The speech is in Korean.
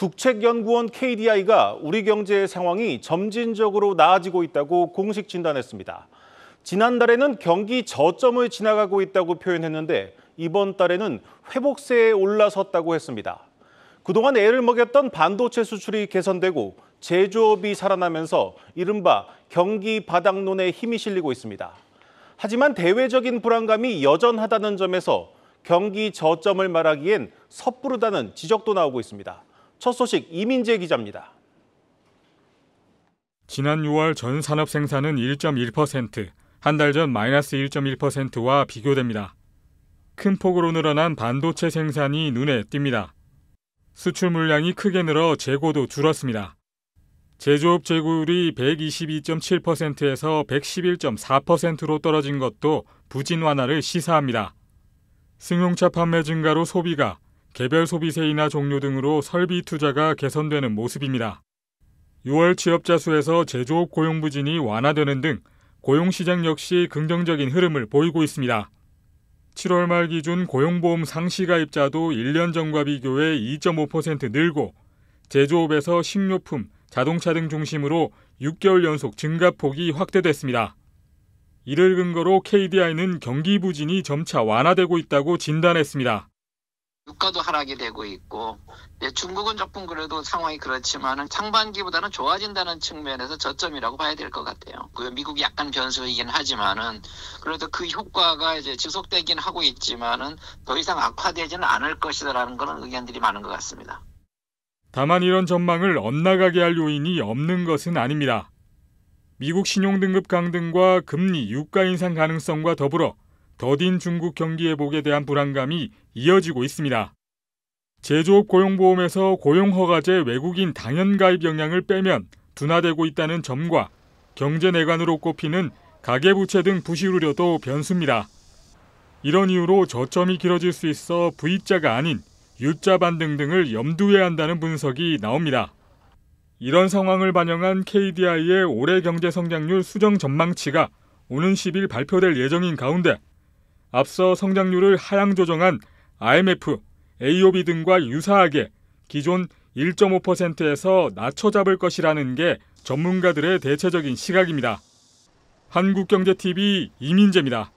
국책연구원 KDI가 우리 경제의 상황이 점진적으로 나아지고 있다고 공식 진단했습니다. 지난달에는 경기 저점을 지나가고 있다고 표현했는데 이번 달에는 회복세에 올라섰다고 했습니다. 그동안 애를 먹였던 반도체 수출이 개선되고 제조업이 살아나면서 이른바 경기 바닥론에 힘이 실리고 있습니다. 하지만 대외적인 불안감이 여전하다는 점에서 경기 저점을 말하기엔 섣부르다는 지적도 나오고 있습니다. 첫 소식 이민재 기자입니다. 지난 6월 전 산업 생산은 1.1%, 한 달 전 마이너스 1.1%와 비교됩니다. 큰 폭으로 늘어난 반도체 생산이 눈에 띕니다. 수출 물량이 크게 늘어 재고도 줄었습니다. 제조업 재고율이 122.7%에서 111.4%로 떨어진 것도 부진 완화를 시사합니다. 승용차 판매 증가로 소비가 개별 소비세이나 종료 등으로 설비 투자가 개선되는 모습입니다. 6월 취업자 수에서 제조업 고용 부진이 완화되는 등 고용 시장 역시 긍정적인 흐름을 보이고 있습니다. 7월 말 기준 고용보험 상시가입자도 1년 전과 비교해 2.5% 늘고 제조업에서 식료품, 자동차 등 중심으로 6개월 연속 증가폭이 확대됐습니다. 이를 근거로 KDI는 경기 부진이 점차 완화되고 있다고 진단했습니다. 주가도 하락이 되고 있고 중국은 조금 그래도 상황이 그렇지만은 상반기보다는 좋아진다는 측면에서 저점이라고 봐야 될 것 같아요. 그 미국이 약간 변수이긴 하지만은 그래도 그 효과가 이제 지속되긴 하고 있지만은 더 이상 악화되지는 않을 것이다라는 그런 의견들이 많은 것 같습니다. 다만 이런 전망을 엇나가게 할 요인이 없는 것은 아닙니다. 미국 신용등급 강등과 금리, 유가 인상 가능성과 더불어 더딘 중국 경기 회복에 대한 불안감이 이어지고 있습니다. 제조업 고용보험에서 고용허가제 외국인 당연가입 영향을 빼면 둔화되고 있다는 점과 경제 내관으로 꼽히는 가계부채 등 부실우려도 변수입니다. 이런 이유로 저점이 길어질 수 있어 V자가 아닌 U자 반등 등을 염두에 한다는 분석이 나옵니다. 이런 상황을 반영한 KDI의 올해 경제 성장률 수정 전망치가 오는 10일 발표될 예정인 가운데 앞서 성장률을 하향 조정한 IMF, AOB 등과 유사하게 기존 1.5%에서 낮춰 잡을 것이라는 게 전문가들의 대체적인 시각입니다. 한국경제TV 이민재입니다.